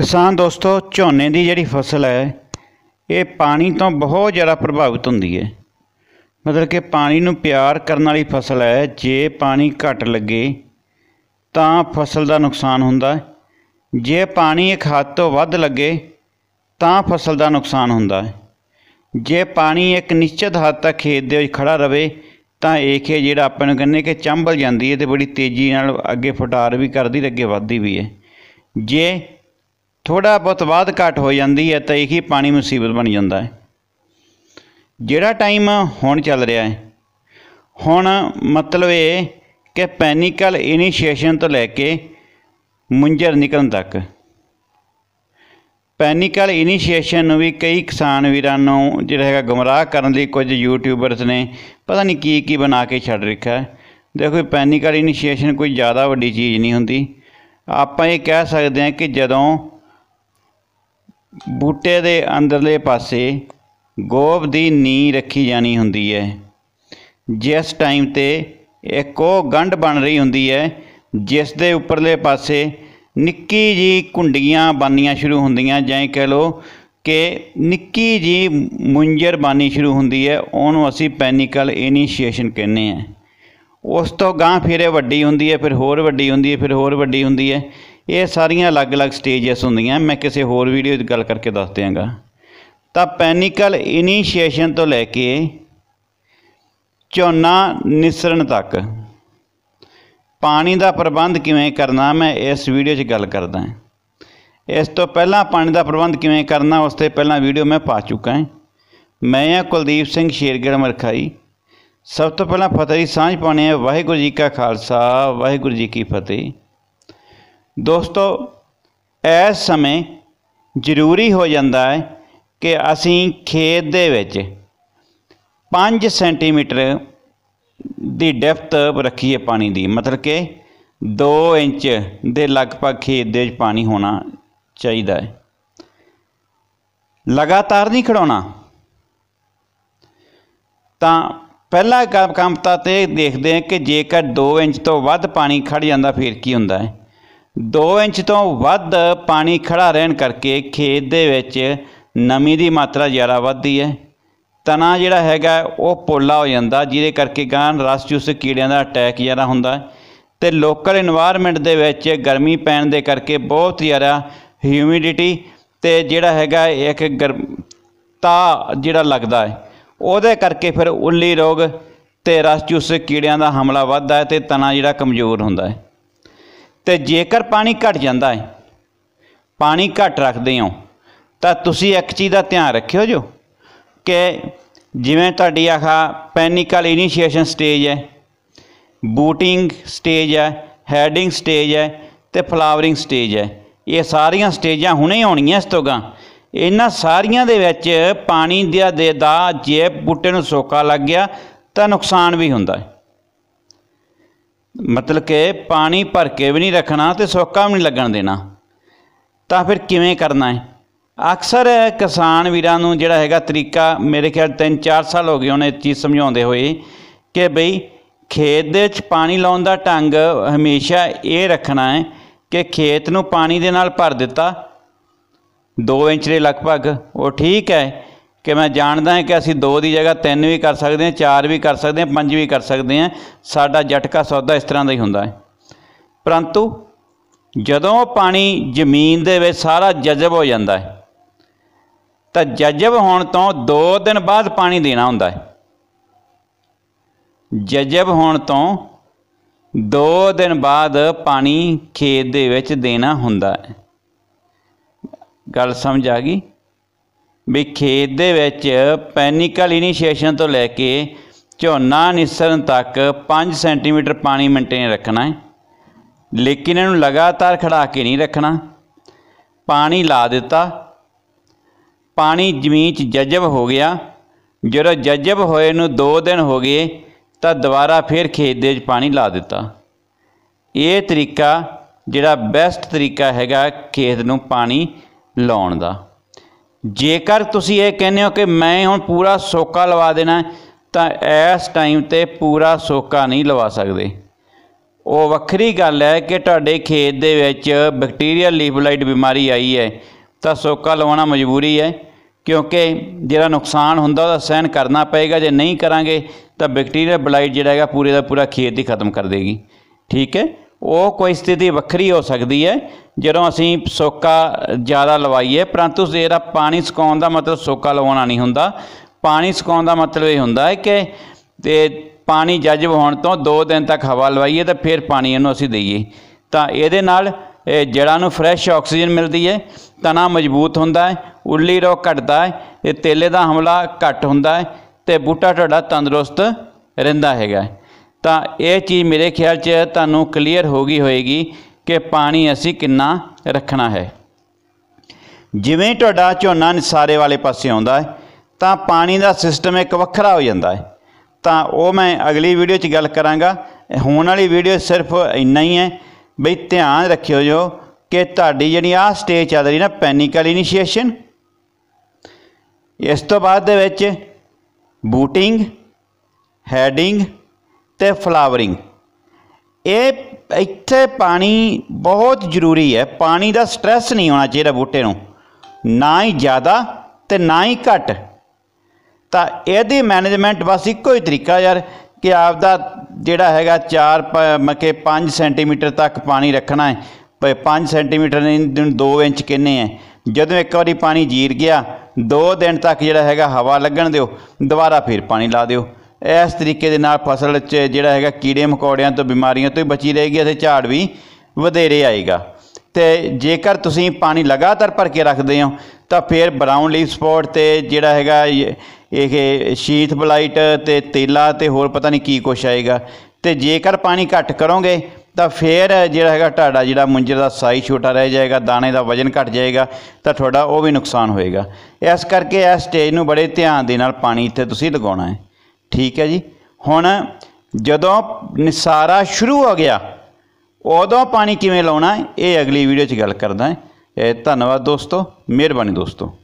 ਕਿਸਾਨ ਦੋਸਤੋ ਝੋਨੇ ਦੀ ਜਿਹੜੀ ਫਸਲ ਹੈ ਇਹ ਪਾਣੀ ਤੋਂ ਬਹੁਤ ਜ਼ਿਆਦਾ ਪ੍ਰਭਾਵਿਤ ਹੁੰਦੀ ਹੈ ਮਤਲਬ ਕਿ ਪਾਣੀ ਨੂੰ ਪਿਆਰ ਕਰਨ ਵਾਲੀ ਫਸਲ ਹੈ ਜੇ ਪਾਣੀ ਘੱਟ ਲੱਗੇ ਤਾਂ ਫਸਲ ਦਾ ਨੁਕਸਾਨ ਹੁੰਦਾ ਜੇ ਪਾਣੀ ਇੱਕ ਹੱਦ ਤੋਂ ਵੱਧ ਲੱਗੇ ਤਾਂ ਫਸਲ ਦਾ ਨੁਕਸਾਨ ਹੁੰਦਾ ਜੇ ਪਾਣੀ ਇੱਕ ਨਿਸ਼ਚਿਤ ਹੱਦ ਤੱਕ ਖੇਤ ਦੇ ਵਿੱਚ ਖੜਾ ਰਵੇ ਤਾਂ ਇਹ ਕਿ ਜਿਹੜਾ ਆਪਾਂ ਨੂੰ ਕਹਿੰਦੇ ਕਿ ਚੰਬਲ ਜਾਂਦੀ ਹੈ ਤੇ ਬੜੀ ਤੇਜ਼ੀ ਨਾਲ ਅੱਗੇ ਫਟਾਰ ਵੀ ਕਰਦੀ ਤੇ ਅੱਗੇ ਵੱਧਦੀ ਵੀ ਹੈ ਜੇ ਥੋੜਾ ਬਹੁਤ ਬਾਅਦ ਘਟ ਹੋ ਜਾਂਦੀ ਹੈ ਤਾਂ ਇਹੀ ਪਾਣੀ ਮੁਸੀਬਤ ਬਣ ਜਾਂਦਾ ਹੈ ਜਿਹੜਾ ਟਾਈਮ ਹੁਣ ਚੱਲ ਰਿਹਾ ਹੈ ਹੁਣ ਮਤਲਬ ਇਹ ਕਿ ਪੈਨਿਕਲ ਇਨੀਸ਼ੀਏਸ਼ਨ ਤੋਂ ਲੈ ਕੇ ਮੁੰਜਰ ਨਿਕਲਣ ਤੱਕ ਪੈਨਿਕਲ ਇਨੀਸ਼ੀਏਸ਼ਨ ਨੂੰ ਵੀ ਕਈ ਕਿਸਾਨ ਵੀਰਾਂ ਨੂੰ ਜਿਹੜਾ ਹੈਗਾ ਗਮਰਾਹ ਕਰਨ ਲਈ ਕੁਝ ਯੂਟਿਊਬਰਸ ਨੇ ਪਤਾ ਨਹੀਂ ਕੀ ਕੀ ਬਣਾ ਕੇ ਛੱਡ ਰੱਖਿਆ ਹੈ ਦੇਖੋ ਪੈਨਿਕਲ ਇਨੀਸ਼ੀਏਸ਼ਨ ਕੋਈ ਜ਼ਿਆਦਾ ਵੱਡੀ ਚੀਜ਼ ਨਹੀਂ ਹੁੰਦੀ ਆਪਾਂ ਇਹ ਕਹਿ ਸਕਦੇ ਹਾਂ ਕਿ ਜਦੋਂ ਬੂਟੇ ਦੇ ਅੰਦਰਲੇ ਪਾਸੇ ਗੋਬ ਦੀ ਨੀ ਰੱਖੀ ਜਾਣੀ ਹੁੰਦੀ ਹੈ ਜਿਸ ਟਾਈਮ ਤੇ ਇੱਕ ਉਹ ਗੰਢ ਬਣ ਰਹੀ ਹੁੰਦੀ ਹੈ ਜਿਸ ਦੇ ਉੱਪਰਲੇ ਪਾਸੇ ਨਿੱਕੀ ਜੀ ਕੁੰਡੀਆਂ ਬਾਨੀਆਂ ਸ਼ੁਰੂ ਹੁੰਦੀਆਂ ਜਾਂ ਕਹਿ ਲੋ ਕਿ ਨਿੱਕੀ ਜੀ ਮੁੰਜਰ ਬਾਨੀ ਸ਼ੁਰੂ ਹੁੰਦੀ ਹੈ ਉਹਨੂੰ ਅਸੀਂ ਪੈਨਿਕਲ ਇਨੀਸ਼ੀਏਸ਼ਨ ਕਹਿੰਦੇ ਆ ਉਸ ਤੋਂ ਗਾਂ ਫੇਰੇ ਵੱਡੀ ਹੁੰਦੀ ਹੈ ਫਿਰ ਹੋਰ ਵੱਡੀ ਹੁੰਦੀ ਹੈ ਫਿਰ ਹੋਰ ਵੱਡੀ ਹੁੰਦੀ ਹੈ ਇਹ ਸਾਰੀਆਂ ਅਲੱਗ-ਅਲੱਗ ਸਟੇਜਸ ਹੁੰਦੀਆਂ ਮੈਂ ਕਿਸੇ ਹੋਰ ਵੀਡੀਓ 'ਚ ਗੱਲ ਕਰਕੇ ਦੱਸ ਦਿਆਂਗਾ ਤਾਂ ਪੈਨਿਕਲ ਇਨੀਸ਼ੀਏਸ਼ਨ ਤੋਂ ਲੈ ਕੇ ਝੋਨਾ ਨਿਸਰਣ ਤੱਕ ਪਾਣੀ ਦਾ ਪ੍ਰਬੰਧ ਕਿਵੇਂ ਕਰਨਾ ਮੈਂ ਇਸ ਵੀਡੀਓ 'ਚ ਗੱਲ ਕਰਦਾ ਹਾਂ ਇਸ ਤੋਂ ਪਹਿਲਾਂ ਪਾਣੀ ਦਾ ਪ੍ਰਬੰਧ ਕਿਵੇਂ ਕਰਨਾ ਉਸ ਤੇ ਪਹਿਲਾਂ ਵੀਡੀਓ ਮੈਂ ਪਾ ਚੁੱਕਾ ਹਾਂ ਮੈਂ ਆ ਕੁਲਦੀਪ ਸਿੰਘ ਸ਼ੇਰਗੜ ਮਰਖਾਈ ਸਭ ਤੋਂ ਪਹਿਲਾਂ ਫਤਿਹ ਸਾਂਝ ਪਾਣੀ ਹੈ ਵਾਹਿਗੁਰੂ ਜੀ ਕਾ ਖਾਲਸਾ ਵਾਹਿਗੁਰੂ ਜੀ ਕੀ ਫਤਿਹ ਦੋਸਤੋ ਇਸ ਸਮੇਂ ਜ਼ਰੂਰੀ ਹੋ ਜਾਂਦਾ ਹੈ ਕਿ ਅਸੀਂ ਖੇਤ ਦੇ ਵਿੱਚ 5 ਸੈਂਟੀਮੀਟਰ ਦੀ ਡੈਪਥ ਰੱਖੀਏ ਪਾਣੀ ਦੀ ਮਤਲਬ ਕਿ 2 ਇੰਚ ਦੇ ਲਗਭਗ ਖੇਤ ਦੇ ਵਿੱਚ ਪਾਣੀ ਹੋਣਾ ਚਾਹੀਦਾ ਹੈ ਲਗਾਤਾਰ ਨਹੀਂ ਖੜਾਉਣਾ ਤਾਂ ਪਹਿਲਾ ਕੰਮ ਤਾਂ ਤੇ ਦੇਖਦੇ ਹਾਂ ਕਿ ਜੇਕਰ 2 ਇੰਚ ਤੋਂ ਵੱਧ ਪਾਣੀ ਖੜ ਜਾਂਦਾ ਫਿਰ ਕੀ ਹੁੰਦਾ ਹੈ 2 ਇੰਚ ਤੋਂ ਵੱਧ ਪਾਣੀ ਖੜਾ ਰਹਿਣ ਕਰਕੇ ਖੇਤ ਦੇ ਵਿੱਚ ਨਮੀ ਦੀ ਮਾਤਰਾ ਜ਼ਿਆਦਾ ਵੱਧਦੀ ਹੈ ਤਣਾ ਜਿਹੜਾ ਹੈਗਾ ਉਹ ਪੋਲਾ ਹੋ ਜਾਂਦਾ ਜਿਹਦੇ ਕਰਕੇ ਗਾਂ ਰਸ ਚੂਸ ਕੀੜਿਆਂ ਦਾ ਅਟੈਕ ਜ਼ਿਆਦਾ ਹੁੰਦਾ ਤੇ ਲੋਕਲ এনवायरमेंट ਦੇ ਵਿੱਚ ਗਰਮੀ ਪੈਣ ਦੇ ਕਰਕੇ ਬਹੁਤ ਜ਼ਿਆਦਾ ਹਿਊਮਿਡਿਟੀ ਤੇ ਜਿਹੜਾ ਹੈਗਾ ਇੱਕ ਤਾ ਜਿਹੜਾ ਲੱਗਦਾ ਹੈ ਉਹਦੇ ਕਰਕੇ ਫਿਰ ਉੱਲੀ ਰੋਗ ਤੇ ਰਸ ਚੂਸ ਕੀੜਿਆਂ ਦਾ ਹਮਲਾ ਵੱਧਦਾ ਹੈ ਤੇ ਤਣਾ ਜਿਹੜਾ ਕਮਜ਼ੋਰ ਹੁੰਦਾ ਹੈ ਤੇ ਜੇਕਰ ਪਾਣੀ ਘਟ ਜਾਂਦਾ ਹੈ ਪਾਣੀ ਘਟ ਰੱਖਦੇ ਹੋ ਤਾਂ ਤੁਸੀਂ ਇੱਕ ਚੀਜ਼ ਦਾ ਧਿਆਨ ਰੱਖਿਓ ਜੋ ਕਿ ਜਿਵੇਂ ਤੁਹਾਡੀ ਆਖਾ ਪੈਨਿਕਲ ਇਨੀਸ਼ੀਏਸ਼ਨ ਸਟੇਜ ਹੈ ਬੂਟਿੰਗ ਸਟੇਜ ਹੈ ਹੈਡਿੰਗ ਸਟੇਜ ਹੈ ਤੇ ਫਲਾਵਰਿੰਗ ਸਟੇਜ ਹੈ ਇਹ ਸਾਰੀਆਂ ਸਟੇਜਾਂ ਹੁਣੇ ਆਉਣੀਆਂ ਇਸ ਤੋਂ ਗਾ ਇਹਨਾਂ ਸਾਰੀਆਂ ਦੇ ਵਿੱਚ ਪਾਣੀ ਦੇ ਦਾ ਜੇ ਬੂਟੇ ਨੂੰ ਸੋਕਾ ਲੱਗ ਗਿਆ ਤਾਂ ਨੁਕਸਾਨ ਵੀ ਹੁੰਦਾ ਹੈ ਮਤਲਬ ਕਿ ਪਾਣੀ ਭਰ ਕੇ ਵੀ ਨਹੀਂ ਰੱਖਣਾ ਤੇ ਸੋਕਾ ਵੀ ਨਹੀਂ ਲੱਗਣ ਦੇਣਾ ਤਾਂ ਫਿਰ ਕਿਵੇਂ ਕਰਨਾ ਹੈ ਅਕਸਰ ਕਿਸਾਨ ਵੀਰਾਂ ਨੂੰ ਜਿਹੜਾ ਹੈਗਾ ਤਰੀਕਾ ਮੇਰੇ ਖਿਆਲ 3-4 ਸਾਲ ਹੋ ਗਏ ਉਹਨੇ ਇਹ ਚੀਜ਼ ਸਮਝਾਉਂਦੇ ਹੋਏ ਕਿ ਬਈ ਖੇਤ ਦੇ ਵਿੱਚ ਪਾਣੀ ਲਾਉਣ ਦਾ ਢੰਗ ਹਮੇਸ਼ਾ ਇਹ ਰੱਖਣਾ ਹੈ ਕਿ ਖੇਤ ਨੂੰ ਪਾਣੀ ਦੇ ਨਾਲ ਭਰ ਦਿੱਤਾ 2 ਇੰਚ ਦੇ ਲਗਭਗ ਉਹ ਠੀਕ ਹੈ ਕਿ ਮੈਂ ਜਾਣਦਾ ਹਾਂ ਕਿ ਅਸੀਂ 2 ਦੀ ਜਗ੍ਹਾ 3 ਵੀ ਕਰ ਸਕਦੇ ਹਾਂ 4 ਵੀ ਕਰ ਸਕਦੇ ਹਾਂ 5 ਵੀ ਕਰ ਸਕਦੇ ਹਾਂ ਸਾਡਾ ਜਟਕਾ ਸੌਦਾ ਇਸ ਤਰ੍ਹਾਂ ਦਾ ਹੀ ਹੁੰਦਾ ਹੈ ਪਰੰਤੂ ਜਦੋਂ ਪਾਣੀ ਜ਼ਮੀਨ ਦੇ ਵਿੱਚ ਸਾਰਾ ਜਜ਼ਬ ਹੋ ਜਾਂਦਾ ਹੈ ਤਾਂ ਜਜ਼ਬ ਹੋਣ ਤੋਂ 2 ਦਿਨ ਬਾਅਦ ਪਾਣੀ ਦੇਣਾ ਹੁੰਦਾ ਹੈ ਜਜ਼ਬ ਹੋਣ ਤੋਂ 2 ਦਿਨ ਬਾਅਦ ਪਾਣੀ ਖੇਤ ਦੇ ਵਿੱਚ ਦੇਣਾ ਹੁੰਦਾ ਹੈ ਗੱਲ ਸਮਝ ਆ ਗਈ ਵੀ ਖੇਤ ਦੇ ਵਿੱਚ ਪੈਨਿਕਲ ਇਨੀਸ਼ੀਏਸ਼ਨ ਤੋਂ ਲੈ ਕੇ ਝੋਨਾ ਨਿਸਰਨ ਤੱਕ 5 ਸੈਂਟੀਮੀਟਰ ਪਾਣੀ ਮੇਨਟੇਨ ਰੱਖਣਾ ਹੈ ਲੇਕਿਨ ਇਹਨੂੰ ਲਗਾਤਾਰ ਖੜਾ ਕੇ ਨਹੀਂ ਰੱਖਣਾ ਪਾਣੀ ਲਾ ਦਿੱਤਾ ਪਾਣੀ ਜ਼ਮੀਨ 'ਚ ਜਜਬ ਹੋ ਗਿਆ ਜਦੋਂ ਜਜਬ ਹੋਏ ਨੂੰ 2 ਦਿਨ ਹੋ ਗਏ ਤਾਂ ਦੁਬਾਰਾ ਫਿਰ ਖੇਤ ਦੇ ਵਿੱਚ ਪਾਣੀ ਲਾ ਦਿੱਤਾ ਇਹ ਤਰੀਕਾ ਜਿਹੜਾ ਬੈਸਟ ਤਰੀਕਾ ਹੈਗਾ ਖੇਤ ਨੂੰ ਪਾਣੀ ਲਾਉਣ ਦਾ ਜੇਕਰ ਤੁਸੀਂ ਇਹ ਕਹਿੰਦੇ ਹੋ ਕਿ ਮੈਂ ਹੁਣ ਪੂਰਾ ਸੋਕਾ ਲਵਾ ਦੇਣਾ ਤਾਂ ਇਸ ਟਾਈਮ ਤੇ ਪੂਰਾ ਸੋਕਾ ਨਹੀਂ ਲਵਾ ਸਕਦੇ ਉਹ ਵੱਖਰੀ ਗੱਲ ਹੈ ਕਿ ਤੁਹਾਡੇ ਖੇਤ ਦੇ ਵਿੱਚ ਬੈਕਟੀਰੀਆ ਲੀਫਲਾਈਟ ਬਿਮਾਰੀ ਆਈ ਹੈ ਤਾਂ ਸੋਕਾ ਲਵਾਉਣਾ ਮਜਬੂਰੀ ਹੈ ਕਿਉਂਕਿ ਜਿਹੜਾ ਨੁਕਸਾਨ ਹੁੰਦਾ ਉਹਦਾ ਸਹਿਣ ਕਰਨਾ ਪਏਗਾ ਜੇ ਨਹੀਂ ਕਰਾਂਗੇ ਤਾਂ ਬੈਕਟੀਰੀਆ ਬਲਾਈਟ ਜਿਹੜਾ ਹੈਗਾ ਪੂਰੇ ਦਾ ਪੂਰਾ ਖੇਤ ਹੀ ਖਤਮ ਕਰ ਦੇਗੀ ਠੀਕ ਹੈ ਉਹ ਕੋਈ ਸਥਿਤੀ ਵੱਖਰੀ ਹੋ ਸਕਦੀ ਹੈ ਜਦੋਂ ਅਸੀਂ ਸੋਕਾ ਜ਼ਿਆਦਾ ਲਵਾਈਏ ਪਰੰਤੂ ਜਿਹੜਾ ਪਾਣੀ ਸੁਕਾਉਣ ਦਾ ਮਤਲਬ ਸੋਕਾ ਲਵਾਉਣਾ ਨਹੀਂ ਹੁੰਦਾ ਪਾਣੀ ਸੁਕਾਉਣ ਦਾ ਮਤਲਬ ਇਹ ਹੁੰਦਾ ਹੈ ਕਿ ਤੇ ਪਾਣੀ ਜਜਬ ਹੋਣ ਤੋਂ 2 ਦਿਨ ਤੱਕ ਹਵਾ ਲਵਾਈਏ ਤਾਂ ਫਿਰ ਪਾਣੀ ਇਹਨੂੰ ਅਸੀਂ ਦਈਏ ਤਾਂ ਇਹਦੇ ਨਾਲ ਜੜਾਂ ਨੂੰ ਫਰੈਸ਼ ਆਕਸੀਜਨ ਮਿਲਦੀ ਹੈ ਤਣਾ ਮਜ਼ਬੂਤ ਹੁੰਦਾ ਹੈ ਉੱਲੀ ਰੋਗ ਘਟਦਾ ਹੈ ਤੇ ਤੇਲੇ ਦਾ ਹਮਲਾ ਘਟ ਹੁੰਦਾ ਹੈ ਤੇ ਬੂਟਾ ਟੜਾ ਤੰਦਰੁਸਤ ਰਹਿੰਦਾ ਹੈਗਾ ਤਾਂ ਇਹ ਚੀਜ਼ ਮੇਰੇ ਖਿਆਲ 'ਚ ਤੁਹਾਨੂੰ ਕਲੀਅਰ ਹੋ ਗਈ ਹੋਏਗੀ ਕਿ ਪਾਣੀ ਅਸੀਂ ਕਿੰਨਾ ਰੱਖਣਾ ਹੈ ਜਿਵੇਂ ਤੁਹਾਡਾ ਝੋਨਾ ਨਿਸਾਰੇ ਵਾਲੇ ਪਾਸੇ ਆਉਂਦਾ ਹੈ ਤਾਂ ਪਾਣੀ ਦਾ ਸਿਸਟਮ ਇੱਕ ਵੱਖਰਾ ਹੋ ਜਾਂਦਾ ਹੈ ਤਾਂ ਉਹ ਮੈਂ ਅਗਲੀ ਵੀਡੀਓ 'ਚ ਗੱਲ ਕਰਾਂਗਾ ਹੋਣ ਵਾਲੀ ਵੀਡੀਓ ਸਿਰਫ ਇੰਨਾ ਹੀ ਹੈ ਬਈ ਧਿਆਨ ਰੱਖਿਓ ਜੋ ਕਿ ਤੁਹਾਡੀ ਜਿਹੜੀ ਆ ਸਟੇਜ ਚੱਲ ਰਹੀ ਨਾ ਪੈਨਿਕਲ ਇਨੀਸ਼ੀਏਸ਼ਨ ਇਸ ਤੋਂ ਬਾਅਦ ਦੇ ਵਿੱਚ ਬੂਟਿੰਗ ਹੈਡਿੰਗ ਤੇ ਫਲਾਵਰਿੰਗ ਇਹ ਇੱਥੇ ਪਾਣੀ ਬਹੁਤ ਜ਼ਰੂਰੀ ਹੈ ਪਾਣੀ ਦਾ ਸਟ੍ਰੈਸ ਨਹੀਂ ਹੋਣਾ ਚਾਹੀਦਾ ਬੂਟੇ ਨੂੰ ਨਾ ਹੀ ਜ਼ਿਆਦਾ ਤੇ ਨਾ ਹੀ ਘੱਟ ਤਾਂ ਇਹਦੀ ਮੈਨੇਜਮੈਂਟ ਬਸ ਇੱਕੋ ਹੀ ਤਰੀਕਾ ਯਾਰ ਕਿ ਆਪ ਦਾ ਜਿਹੜਾ ਹੈਗਾ 4 ਮਕੇ 5 ਸੈਂਟੀਮੀਟਰ ਤੱਕ ਪਾਣੀ ਰੱਖਣਾ ਹੈ 5 ਸੈਂਟੀਮੀਟਰ ਨਹੀਂ 2 ਇੰਚ ਕਿੰਨੇ ਹੈ ਜਦੋਂ ਇੱਕ ਵਾਰੀ ਪਾਣੀ ਜੀਰ ਗਿਆ 2 ਦਿਨ ਤੱਕ ਜਿਹੜਾ ਹੈਗਾ ਹਵਾ ਲੱਗਣ ਦਿਓ ਦੁਬਾਰਾ ਫਿਰ ਪਾਣੀ ਲਾ ਦਿਓ ਇਸ ਤਰੀਕੇ ਦੇ ਨਾਲ ਫਸਲ 'ਚ ਜਿਹੜਾ ਹੈਗਾ ਕੀੜੇ ਮਕੌੜਿਆਂ ਤੋਂ ਬਿਮਾਰੀਆਂ ਤੋਂ ਬਚੀ ਰਹੇਗੀ ਅਤੇ ਝਾੜ ਵੀ ਵਧੇਰੇ ਆਏਗਾ ਤੇ ਜੇਕਰ ਤੁਸੀਂ ਪਾਣੀ ਲਗਾਤਾਰ ਭਰ ਕੇ ਰੱਖਦੇ ਹੋ ਤਾਂ ਫਿਰ ਬਰਾਊਨ ਲੀਫ ਸਪੌਟ ਤੇ ਜਿਹੜਾ ਹੈਗਾ ਇਹ ਸ਼ੀਥ ਬਲਾਈਟ ਤੇ ਤੇਲਾ ਤੇ ਹੋਰ ਪਤਾ ਨਹੀਂ ਕੀ ਕੁਛ ਆਏਗਾ ਤੇ ਜੇਕਰ ਪਾਣੀ ਘੱਟ ਕਰੋਗੇ ਤਾਂ ਫਿਰ ਜਿਹੜਾ ਹੈਗਾ ਟਾੜਾ ਜਿਹੜਾ ਮੁੰਜਰ ਦਾ ਸਾਈਜ਼ ਛੋਟਾ ਰਹਿ ਜਾਏਗਾ ਦਾਣੇ ਦਾ ਵਜਨ ਘਟ ਜਾਏਗਾ ਤਾਂ ਤੁਹਾਡਾ ਉਹ ਵੀ ਨੁਕਸਾਨ ਹੋਏਗਾ ਇਸ ਕਰਕੇ ਇਸ ਸਟੇਜ ਨੂੰ ਬੜੇ ਧਿਆਨ ਦੇ ਨਾਲ ਪਾਣੀ ਇੱਥੇ ਤੁਸੀਂ ਲਗਾਉਣਾ ਹੈ ਠੀਕ ਹੈ ਜੀ ਹੁਣ ਜਦੋਂ ਨਿਸਾਰਾ ਸ਼ੁਰੂ ਹੋ ਗਿਆ ਉਦੋਂ ਪਾਣੀ ਕਿਵੇਂ ਲਾਉਣਾ ਇਹ ਅਗਲੀ ਵੀਡੀਓ 'ਚ ਗੱਲ ਕਰਦਾ ਹਾਂ ਧੰਨਵਾਦ ਦੋਸਤੋ ਮਿਹਰਬਾਨੀ ਦੋਸਤੋ